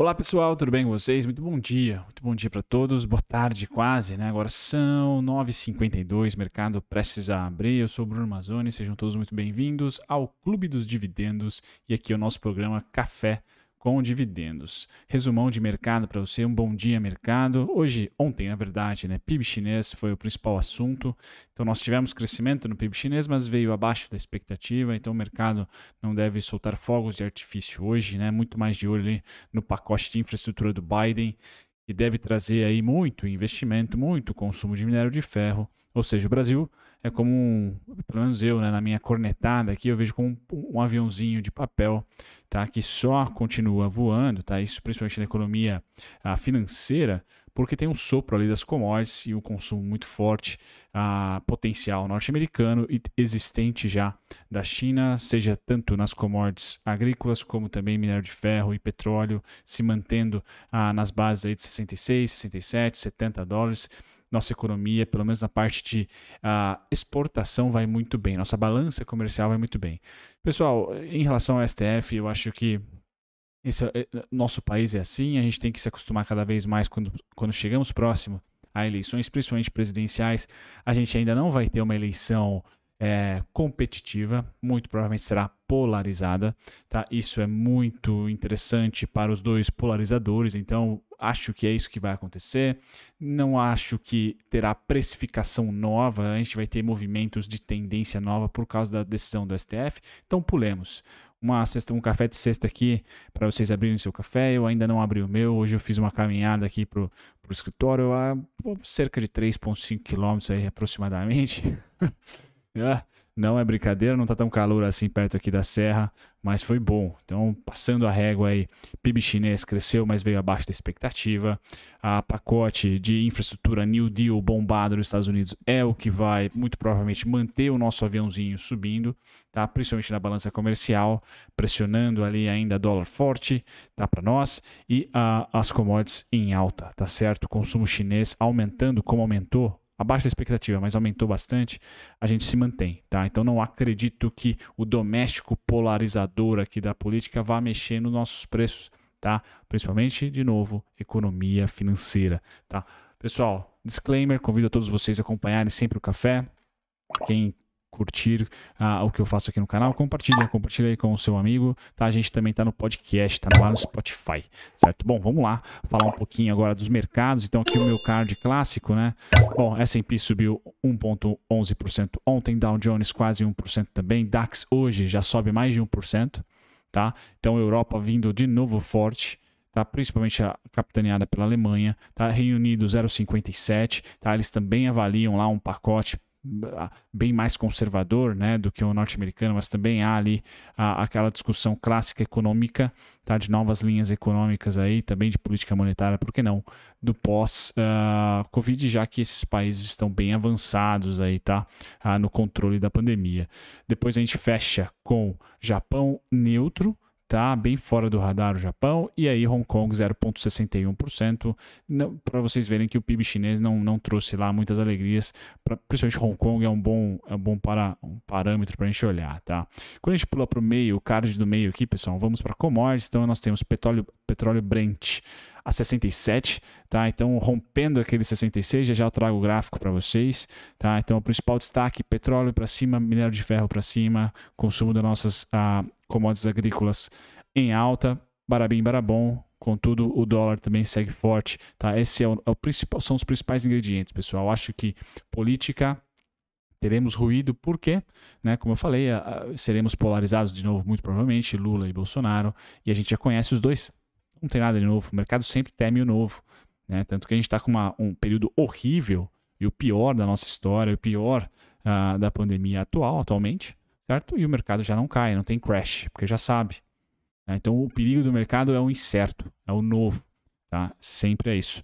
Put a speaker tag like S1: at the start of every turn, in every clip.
S1: Olá pessoal, tudo bem com vocês? Muito bom dia, muito bom dia para todos, boa tarde quase, né? Agora são 9h52, mercado prestes a abrir. Eu sou Bruno Mazzoni, sejam todos muito bem-vindos ao Clube dos Dividendos e aqui é o nosso programa Café com dividendos. Resumão de mercado para você, um bom dia mercado. Hoje, ontem, na verdade, né, PIB chinês foi o principal assunto. Então nós tivemos crescimento no PIB chinês, mas veio abaixo da expectativa, então o mercado não deve soltar fogos de artifício hoje, né? Muito mais de olho no pacote de infraestrutura do Biden, que deve trazer aí muito investimento, muito consumo de minério de ferro ou seja, o Brasil é como, um, pelo menos eu, né, na minha cornetada aqui, eu vejo como um, um, aviãozinho de papel, tá, que só continua voando, tá, isso principalmente na economia ah, financeira, porque tem um sopro ali das commodities e um consumo muito forte, a ah, potencial norte-americano e existente já da China, seja tanto nas commodities agrícolas como também minério de ferro e petróleo, se mantendo ah, nas bases aí de 66, 67, 70 dólares, nossa economia, pelo menos na parte de uh, exportação, vai muito bem, nossa balança comercial vai muito bem. Pessoal, em relação ao STF, eu acho que esse, eh, nosso país é assim, a gente tem que se acostumar cada vez mais quando, quando chegamos próximo a eleições, principalmente presidenciais. A gente ainda não vai ter uma eleição é, competitiva, muito provavelmente será polarizada, tá? Isso é muito interessante para os dois polarizadores, então acho que é isso que vai acontecer. Não acho que terá precificação nova, a gente vai ter movimentos de tendência nova por causa da decisão do STF. Então pulemos. Uma cesta, um café de sexta aqui para vocês abrirem seu café. Eu ainda não abri o meu. Hoje eu fiz uma caminhada aqui para o escritório, a cerca de 3,5 quilômetros aproximadamente. É, não é brincadeira, não tá tão calor assim perto aqui da serra, mas foi bom. Então, passando a régua aí, PIB chinês cresceu, mas veio abaixo da expectativa. A pacote de infraestrutura New Deal bombado nos Estados Unidos é o que vai, muito provavelmente, manter o nosso aviãozinho subindo, tá? Principalmente na balança comercial, pressionando ali ainda dólar forte, tá para nós, e uh, as commodities em alta, tá certo? O consumo chinês aumentando como aumentou abaixo da expectativa, mas aumentou bastante, a gente se mantém, tá? Então não acredito que o doméstico polarizador aqui da política vá mexer nos nossos preços, tá? Principalmente, de novo, economia financeira, tá? Pessoal, disclaimer, convido a todos vocês a acompanharem sempre o café. Quem curtir ah, o que eu faço aqui no canal, compartilha, compartilha aí com o seu amigo, tá? A gente também tá no podcast, tá lá no Spotify, certo? Bom, vamos lá falar um pouquinho agora dos mercados. Então aqui o meu card clássico, né? Bom, S&P subiu 1.11% ontem, Dow Jones quase 1% também, DAX hoje já sobe mais de 1%, tá? Então Europa vindo de novo forte, tá? principalmente a, capitaneada pela Alemanha, tá? Reino Unido 0,57, tá? eles também avaliam lá um pacote ah, bem mais conservador né, do que o norte-americano, mas também há ali a, ah, aquela discussão clássica econômica, tá, de novas linhas econômicas aí, também de política monetária, por que não, do pós-Covid, ah, uh, já que esses países estão bem avançados aí, tá, uh, no controle da pandemia. Depois a gente fecha com Japão neutro, tá bem fora do radar o Japão, e aí Hong Kong 0,61%, para vocês verem que o PIB chinês não, não trouxe lá muitas alegrias, pra, principalmente Hong Kong é um bom, é um bom para, um parâmetro para a gente olhar, tá? Quando a gente pula para o meio, o card do meio aqui, pessoal, vamos para commodities, então nós temos petróleo, petróleo Brent a 67, tá? Então, rompendo aquele 66, já já eu trago o gráfico para vocês, tá? Então, o principal destaque, petróleo para cima, minério de ferro para cima, consumo das nossas ah, commodities agrícolas em alta, barabim, barabom, Contudo, o dólar também segue forte. Tá? Esse é o, é o, principal, são os principais ingredientes, pessoal. Acho que política teremos ruído porque, né, como eu falei, a, a, seremos polarizados de novo muito provavelmente Lula e Bolsonaro, e a gente já conhece os dois, não tem nada de novo. O mercado sempre teme o novo. Né? Tanto que a gente está com uma, um período horrível e o pior da nossa história, o pior uh, da pandemia atual, atualmente, certo? E o mercado já não cai, não tem crash, porque já sabe. Né? Então o perigo do mercado é o incerto, é o novo, tá? Sempre é isso.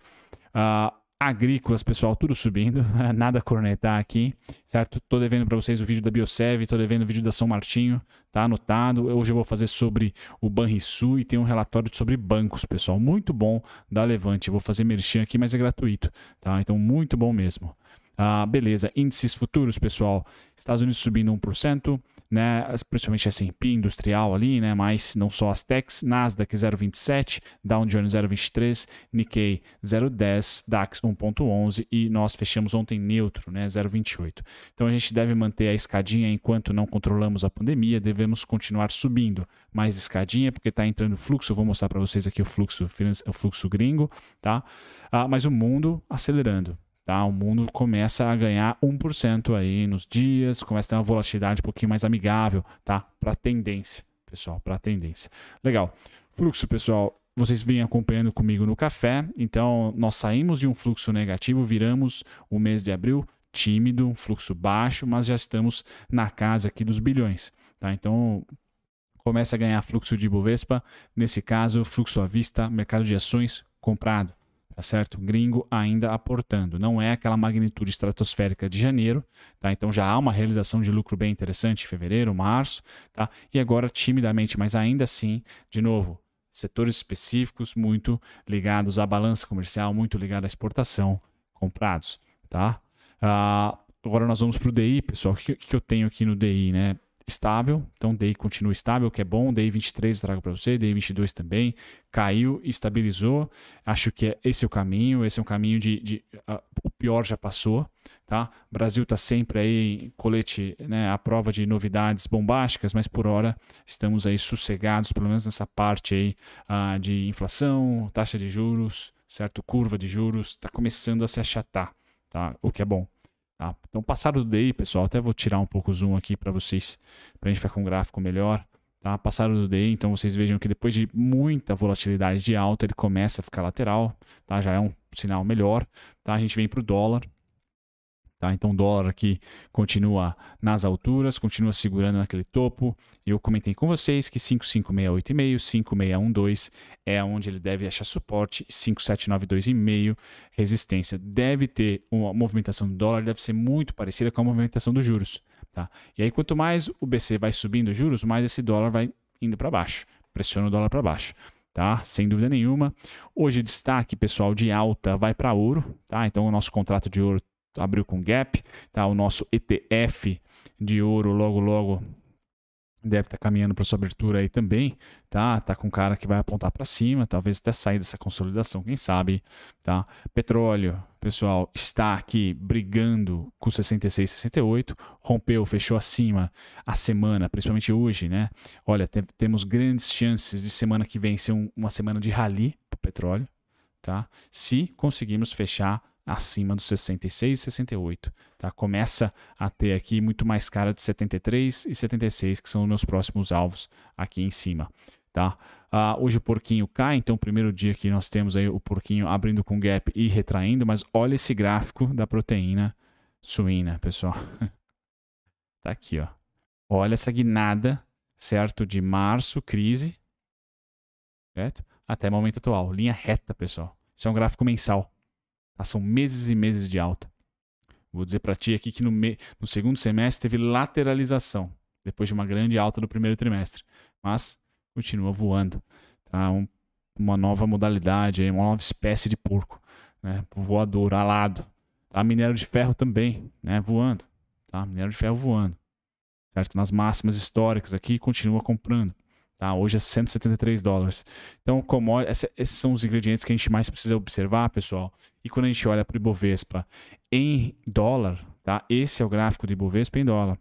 S1: Uh, agrícolas, pessoal, tudo subindo, nada cornetar aqui, certo? Tô devendo para vocês o vídeo da Biosev, tô devendo o vídeo da São Martinho, tá anotado. Hoje eu vou fazer sobre o Banrisul e tem um relatório sobre bancos, pessoal, muito bom da Levante. vou fazer merchan aqui, mas é gratuito, tá? Então muito bom mesmo. Ah, beleza, índices futuros, pessoal. Estados Unidos subindo 1%, né? Principalmente S&P assim, industrial ali, né? Mas não só as techs, Nasdaq 0,27, Dow Jones 0,23, Nikkei 0,10, DAX 1,11 e nós fechamos ontem neutro, né? 0,28. Então a gente deve manter a escadinha enquanto não controlamos a pandemia, devemos continuar subindo. Mais escadinha porque está entrando fluxo, vou mostrar para vocês aqui o fluxo, o fluxo gringo, tá? Ah, mas o mundo acelerando, Tá? O mundo começa a ganhar 1% aí nos dias, começa a ter uma volatilidade um pouquinho mais amigável, tá? Para tendência, pessoal, para tendência. Legal. Fluxo, pessoal, vocês vêm acompanhando comigo no café. Então, nós saímos de um fluxo negativo, viramos o mês de abril tímido, um fluxo baixo, mas já estamos na casa aqui dos bilhões, tá? Então, começa a ganhar fluxo de Bovespa, nesse caso, fluxo à vista, mercado de ações comprado tá certo? Gringo ainda aportando. Não é aquela magnitude estratosférica de janeiro, tá? Então já há uma realização de lucro bem interessante em fevereiro, março, tá? E agora timidamente, mas ainda assim, de novo, setores específicos muito ligados à balança comercial, muito ligado à exportação, comprados, tá? Ah, agora nós vamos para o DI, pessoal. O que, que eu tenho aqui no DI, né? estável, então DI continua estável, que é bom, DI 23 eu trago para você, DI 22 também, caiu, estabilizou, acho que é esse é o caminho, esse é um caminho de, de uh, o pior já passou, tá? O Brasil está sempre aí colete, né, A prova de novidades bombásticas, mas por hora estamos aí sossegados, pelo menos nessa parte aí uh, de inflação, taxa de juros, certo, curva de juros, está começando a se achatar, tá? O que é bom. Tá? Então, passado do day pessoal, até vou tirar um pouco o zoom aqui para vocês, para a gente ficar com um gráfico melhor. Tá? Passado do day então vocês vejam que depois de muita volatilidade de alta, ele começa a ficar lateral, tá? já é um sinal melhor. Tá? A gente vem para o dólar, Tá? Então, o dólar aqui continua nas alturas, continua segurando naquele topo. Eu comentei com vocês que 5,568,5, 5,612 é onde ele deve achar suporte, 5,792,5 resistência. Deve ter uma movimentação do dólar, deve ser muito parecida com a movimentação dos juros. Tá? E aí, quanto mais o BC vai subindo os juros, mais esse dólar vai indo para baixo, pressiona o dólar para baixo. Tá? Sem dúvida nenhuma. Hoje, destaque pessoal de alta vai para ouro, tá? Então, o nosso contrato de ouro abriu com gap, tá? O nosso ETF de ouro logo logo deve estar tá caminhando para sua abertura aí também, tá? Tá com cara que vai apontar para cima, talvez até sair dessa consolidação, quem sabe, tá? Petróleo, pessoal, está aqui brigando com 66, 68, rompeu, fechou acima a semana, principalmente hoje, né? Olha, te temos grandes chances de semana que vem ser um, uma semana de rally para o petróleo, tá? Se conseguirmos fechar acima dos 66 e 68. Tá? Começa a ter aqui muito mais cara de 73 e 76, que são os meus próximos alvos aqui em cima. Tá? Uh, hoje o porquinho cai, então primeiro dia que nós temos aí o porquinho abrindo com gap e retraindo, mas olha esse gráfico da proteína suína, pessoal. tá aqui, ó. Olha essa guinada, certo? De março, crise, certo? Até momento atual, linha reta, pessoal. Isso é um gráfico mensal. Tá? São meses e meses de alta. Vou dizer para ti aqui que no, me... no segundo semestre teve lateralização, depois de uma grande alta do primeiro trimestre. Mas continua voando. Tá? Um... uma nova modalidade, uma nova espécie de porco. Né? Voador, alado. Tá? Minério de ferro também, né? voando. Tá? Minério de ferro voando. Certo? Nas máximas históricas aqui, continua comprando. Tá? Hoje é 173 dólares. Então, como, essa, esses são os ingredientes que a gente mais precisa observar, pessoal. E quando a gente olha para o Ibovespa em dólar, tá? esse é o gráfico do Ibovespa em dólar.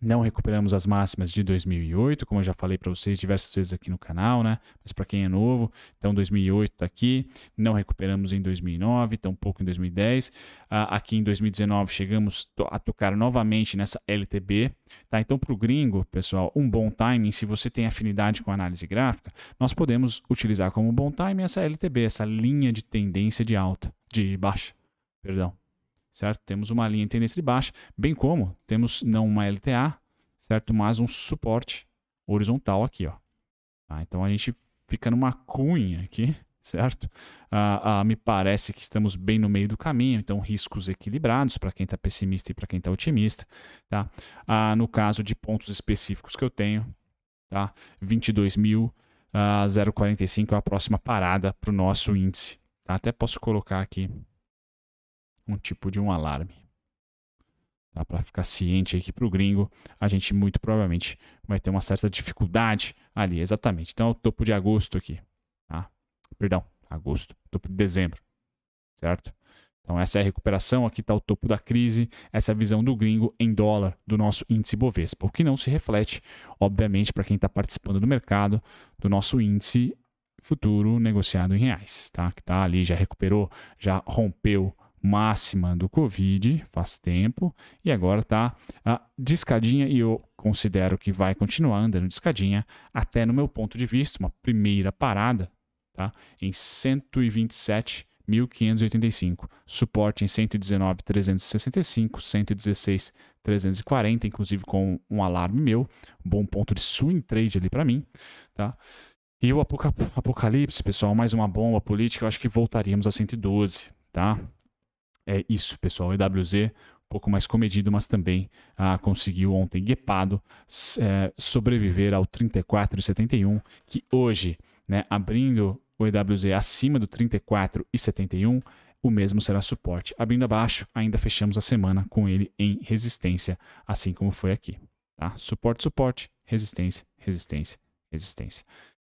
S1: Não recuperamos as máximas de 2008, como eu já falei para vocês diversas vezes aqui no canal, né? Mas para quem é novo, então 2008 está aqui, não recuperamos em 2009, tampouco em 2010. Ah, aqui em 2019 chegamos a tocar novamente nessa LTB, tá? Então para o gringo, pessoal, um bom timing, se você tem afinidade com análise gráfica, nós podemos utilizar como bom timing essa LTB, essa linha de tendência de alta, de baixa, perdão certo? Temos uma linha em tendência de baixa, bem como temos não uma LTA, certo? Mas um suporte horizontal aqui, ó. Tá? Então a gente fica numa cunha aqui, certo? Ah, ah, me parece que estamos bem no meio do caminho, então riscos equilibrados para quem está pessimista e para quem está otimista, tá? Ah, no caso de pontos específicos que eu tenho, tá? 22 mil Uh, ah, 0,45 é a próxima parada para o nosso índice. Tá? Até posso colocar aqui um tipo de um alarme. Tá? Para ficar ciente aqui para o gringo, a gente muito provavelmente vai ter uma certa dificuldade ali, exatamente. Então, é o topo de agosto aqui. Tá? Perdão, agosto, topo de dezembro, certo? Então, essa é a recuperação. Aqui está o topo da crise. Essa é a visão do gringo em dólar do nosso índice Bovespa, o que não se reflete, obviamente, para quem está participando do mercado, do nosso índice futuro negociado em reais, tá? que está ali, já recuperou, já rompeu máxima do Covid faz tempo e agora está ah, descadinha e eu considero que vai continuar andando descadinha até no meu ponto de vista, uma primeira parada tá? em 127.585, suporte em 119.365, 116.340, inclusive com um alarme meu, um bom ponto de swing trade ali para mim, tá? E o apocalipse, pessoal, mais uma bomba política, eu acho que voltaríamos a 112, tá? é isso, pessoal. EWZ, um pouco mais comedido, mas também ah, conseguiu ontem guepado é, sobreviver ao 34,71, que hoje, né, abrindo o EWZ acima do 34,71, o mesmo será suporte. Abrindo abaixo, ainda fechamos a semana com ele em resistência, assim como foi aqui. Tá? Suporte, suporte, resistência, resistência, resistência.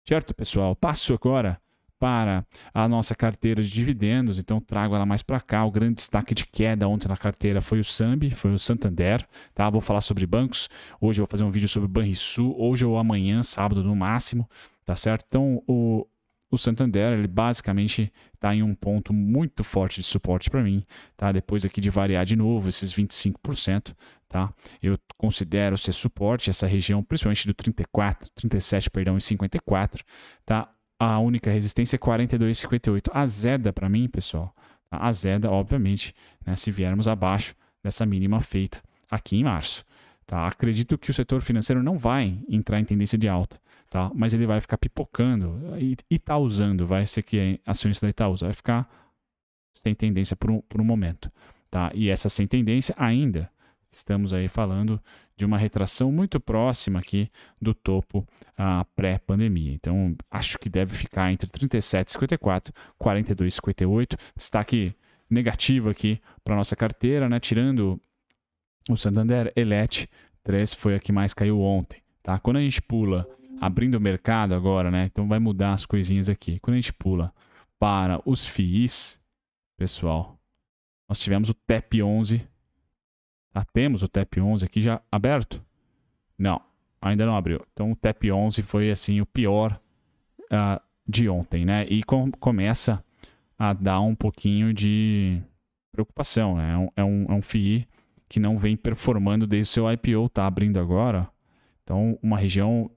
S1: Certo, pessoal? Passo agora para a nossa carteira de dividendos, então trago ela mais para cá. O grande destaque de queda ontem na carteira foi o Sambi, foi o Santander, tá? Vou falar sobre bancos, hoje eu vou fazer um vídeo sobre Banrisul, hoje ou amanhã, sábado no máximo, tá certo? Então o, o Santander, ele basicamente está em um ponto muito forte de suporte para mim, tá? Depois aqui de variar de novo esses 25%, tá? Eu considero ser suporte essa região, principalmente do 34, 37, perdão, e 54, tá? a única resistência é 42,58. A Zeda, para mim, pessoal, a Zeda, obviamente, né, se viermos abaixo dessa mínima feita aqui em março. Tá? Acredito que o setor financeiro não vai entrar em tendência de alta, tá? mas ele vai ficar pipocando. e tá usando vai ser que a acionista da Itaúsa, vai ficar sem tendência por um, por um momento. Tá? E essa sem tendência ainda Estamos aí falando de uma retração muito próxima aqui do topo a pré-pandemia. Então, acho que deve ficar entre 37,54 e 42,58. Destaque negativo aqui para nossa carteira, né? Tirando o Santander Elete 3 foi a que mais caiu ontem, tá? Quando a gente pula abrindo o mercado agora, né? Então vai mudar as coisinhas aqui. Quando a gente pula para os FIIs, pessoal, nós tivemos o TEP 11 ah, temos o TEP 11 aqui já aberto? Não, ainda não abriu. Então o TEP 11 foi assim o pior uh, de ontem, né? E com, começa a dar um pouquinho de preocupação, né? É um, é, um, é um FII que não vem performando desde o seu IPO, tá abrindo agora. Então, uma região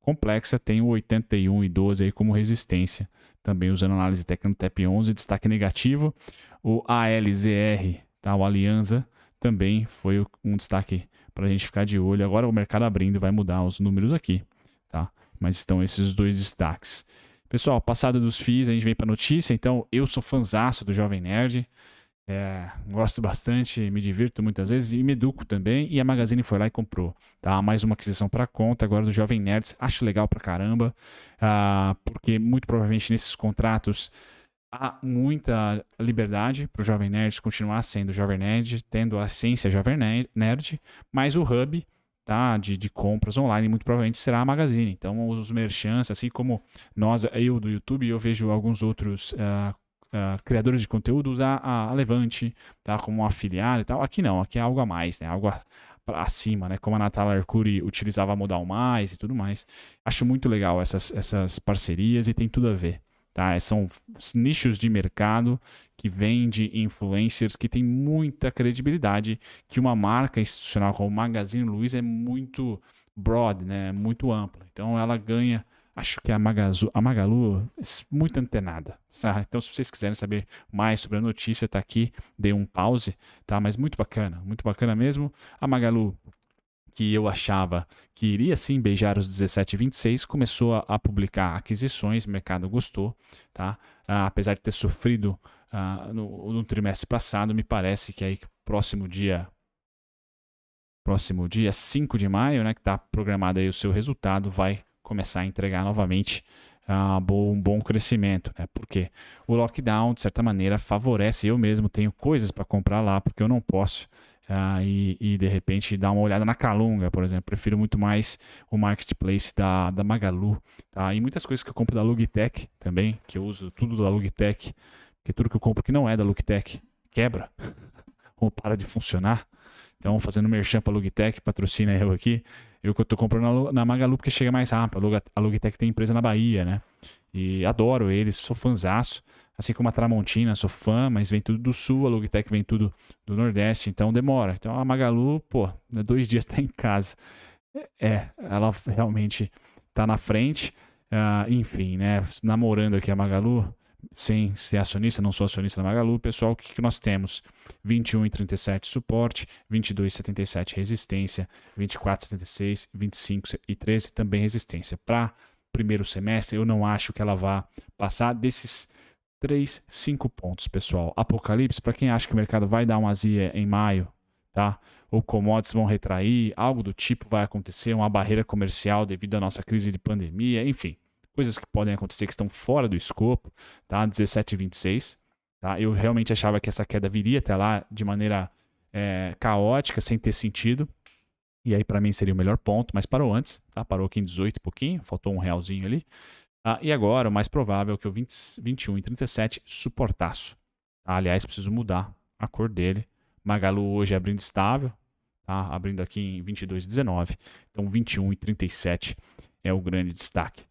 S1: complexa tem o 81 e 12 aí como resistência. Também usando análise técnica no TEP 11, destaque negativo. O ALZR, tá? o Alianza, também foi um destaque para a gente ficar de olho. Agora o mercado abrindo vai mudar os números aqui, tá? Mas estão esses dois destaques. Pessoal, passado dos FIIs, a gente vem para notícia. Então, eu sou fanzaço do Jovem Nerd. É, gosto bastante, me divirto muitas vezes e me educo também. E a Magazine foi lá e comprou. Tá? Mais uma aquisição para conta agora do Jovem nerd Acho legal para caramba, ah, porque muito provavelmente nesses contratos há muita liberdade para o Jovem Nerd continuar sendo Jovem Nerd, tendo a essência Jovem Nerd, mas o hub tá, de, de compras online muito provavelmente será a Magazine. Então, os merchants, assim como nós, eu do YouTube, eu vejo alguns outros uh, uh, criadores de conteúdo usar a, a Levante, tá, como um afiliado e tal. Aqui não, aqui é algo a mais, né? Algo a, acima, né? Como a Natália Arcuri utilizava modal mais e tudo mais. Acho muito legal essas, essas parcerias e tem tudo a ver. Tá? É, são nichos de mercado que vende influencers que tem muita credibilidade, que uma marca institucional como Magazine Luiza é muito broad, né? É muito ampla. Então ela ganha acho que a, Magazu, a Magalu é muito antenada. Tá? Então, se vocês quiserem saber mais sobre a notícia, tá aqui, dei um pause, tá? Mas muito bacana, muito bacana mesmo. A Magalu que eu achava que iria sim beijar os 17,26 começou a, publicar aquisições, o mercado gostou, tá? Ah, apesar de ter sofrido ah, no, no trimestre passado, me parece que aí próximo dia próximo dia 5 de maio, né, que está programado aí o seu resultado, vai começar a entregar novamente ah, um bom crescimento, né? Porque o lockdown, de certa maneira, favorece. Eu mesmo tenho coisas para comprar lá, porque eu não posso ah, e, e, de repente dar uma olhada na Calunga, por exemplo. Prefiro muito mais o marketplace da, da Magalu. Tá? E muitas coisas que eu compro da Logitech também, que eu uso tudo da Logitech, porque tudo que eu compro que não é da Logitech quebra ou para de funcionar. Então, fazendo merchan para a Logitech, patrocina eu aqui. Eu que estou comprando na Magalu porque chega mais rápido. A Logitech tem empresa na Bahia, né? E adoro eles, sou fanzaço. Assim como a Tramontina, sou fã, mas vem tudo do sul, a Logitech vem tudo do Nordeste, então demora. Então a Magalu, pô, né, dois dias tá em casa. É, ela realmente tá na frente. Uh, enfim, né? Namorando aqui a Magalu, sem ser acionista, não sou acionista da Magalu, pessoal, o que, que nós temos? 21,37 suporte, 22,77 resistência, 24,76, 13 também resistência. Para primeiro semestre, eu não acho que ela vá passar desses 3, 5 pontos, pessoal. Apocalipse, para quem acha que o mercado vai dar uma azia em maio, tá? Ou commodities vão retrair, algo do tipo vai acontecer, uma barreira comercial devido à nossa crise de pandemia, enfim, coisas que podem acontecer que estão fora do escopo, tá? 17,26, tá? Eu realmente achava que essa queda viria até lá de maneira é, caótica, sem ter sentido. E aí, para mim, seria o melhor ponto, mas parou antes, tá? Parou aqui em 18 e pouquinho, faltou um realzinho ali. Ah, e agora, o mais provável é que o 20, 21 e 37 suportaço. Ah, aliás, preciso mudar a cor dele. Magalu hoje é abrindo estável, tá? abrindo aqui em 22,19. Então, 21 e 37 é o grande destaque.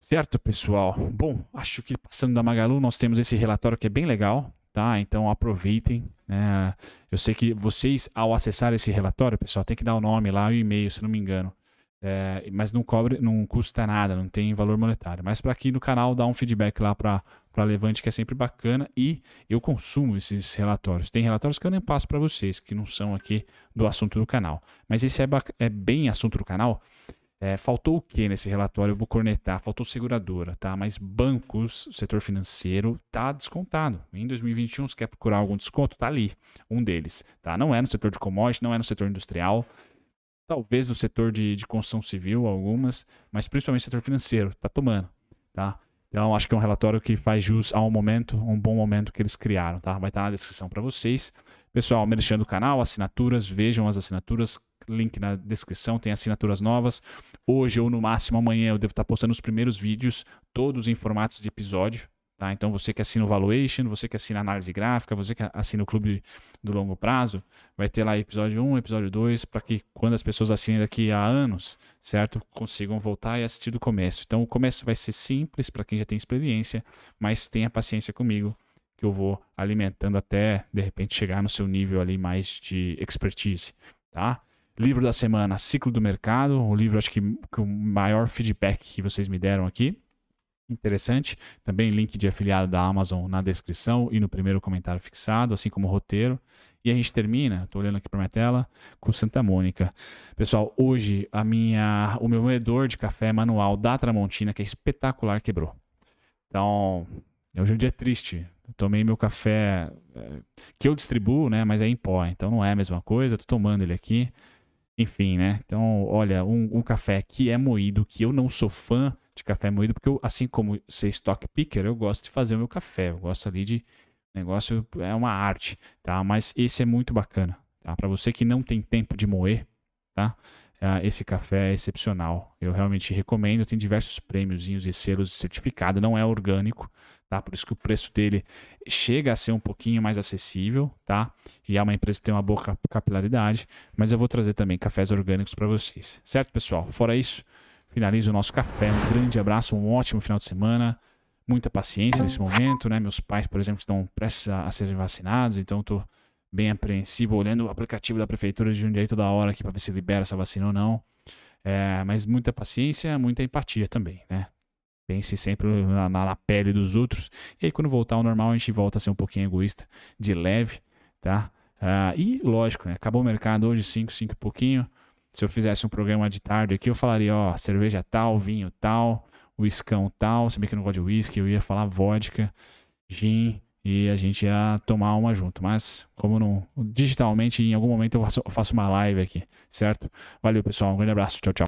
S1: Certo, pessoal? Bom, acho que passando da Magalu, nós temos esse relatório que é bem legal, tá? Então aproveitem. Né? Eu sei que vocês, ao acessar esse relatório, pessoal, tem que dar o nome lá e o e-mail, se não me engano. É, mas não cobre, não custa nada, não tem valor monetário. Mas para aqui no canal dá um feedback lá para Levante que é sempre bacana e eu consumo esses relatórios. Tem relatórios que eu nem passo para vocês, que não são aqui do assunto do canal. Mas esse é, é bem assunto do canal. É, faltou o que nesse relatório? Eu vou cornetar. Faltou seguradora, tá? Mas bancos, setor financeiro, tá descontado. Em 2021, se quer procurar algum desconto, tá ali. Um deles, tá? Não é no setor de commodities, não é no setor industrial, talvez o setor de, de construção civil, algumas, mas principalmente o setor financeiro, está tomando, tá? Então, acho que é um relatório que faz jus ao momento, um bom momento que eles criaram, tá? Vai estar na descrição para vocês. Pessoal, merchan o canal, assinaturas, vejam as assinaturas, link na descrição, tem assinaturas novas. Hoje ou no máximo amanhã eu devo estar postando os primeiros vídeos, todos em formatos de episódio, Tá? Então, você que assina o Valuation, você que assina análise gráfica, você que assina o clube do longo prazo, vai ter lá episódio 1, episódio 2, para que quando as pessoas assinem daqui a anos, certo? Consigam voltar e assistir do começo. Então, o começo vai ser simples para quem já tem experiência, mas tenha paciência comigo, que eu vou alimentando até, de repente, chegar no seu nível ali mais de expertise, tá? Livro da semana, Ciclo do Mercado, o livro, acho que, que o maior feedback que vocês me deram aqui interessante. Também link de afiliado da Amazon na descrição e no primeiro comentário fixado, assim como o roteiro. E a gente termina, estou olhando aqui para minha tela, com Santa Mônica. Pessoal, hoje a minha, o meu moedor de café manual da Tramontina, que é espetacular, quebrou. Então, hoje é um dia triste. tomei meu café eh, que eu distribuo, né, mas é em pó, então não é a mesma coisa. Estou tomando ele aqui. Enfim, né? Então, olha, um, um, café que é moído, que eu não sou fã de café moído, porque eu, assim como ser stock picker, eu gosto de fazer o meu café. Eu gosto ali de negócio, é uma arte, tá? Mas esse é muito bacana, tá? Para você que não tem tempo de moer, tá? Ah, esse café é excepcional. Eu realmente recomendo. Tem diversos prêmios e selos de certificado. Não é orgânico, tá? Por isso que o preço dele chega a ser um pouquinho mais acessível, tá? E é uma empresa que tem uma boa capilaridade, mas eu vou trazer também cafés orgânicos para vocês. Certo, pessoal? Fora isso, finalizo o nosso café. Um grande abraço, um ótimo final de semana. Muita paciência nesse momento, né? Meus pais, por exemplo, estão prestes a serem vacinados, então estou bem apreensivo olhando o aplicativo da prefeitura de Jundiaí toda hora aqui para ver se libera essa vacina ou não. É, mas muita paciência, muita empatia também, né? Pense sempre na, na, pele dos outros. E aí, quando voltar ao normal, a gente volta a ser um pouquinho egoísta, de leve, tá? Ah, e lógico, né? acabou o mercado hoje, 5, 5 e pouquinho. Se eu fizesse um programa de tarde aqui, eu falaria: ó, cerveja tal, vinho tal, uiscão tal. Se bem que eu não gosto de uísque, eu ia falar vodka, gin, e a gente ia tomar uma junto. Mas, como não. Digitalmente, em algum momento eu faço, eu faço uma live aqui, certo? Valeu, pessoal. Um grande abraço. Tchau, tchau.